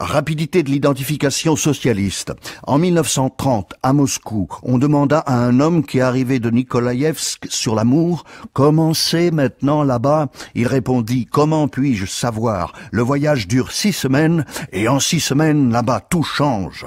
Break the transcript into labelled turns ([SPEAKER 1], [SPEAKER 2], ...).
[SPEAKER 1] Rapidité de l'identification socialiste. En 1930, à Moscou, on demanda à un homme qui arrivait de Nikolaïevsk sur l'amour, comment c'est maintenant là-bas? Il répondit, comment puis-je savoir? Le voyage dure six semaines, et en six semaines, là-bas, tout change.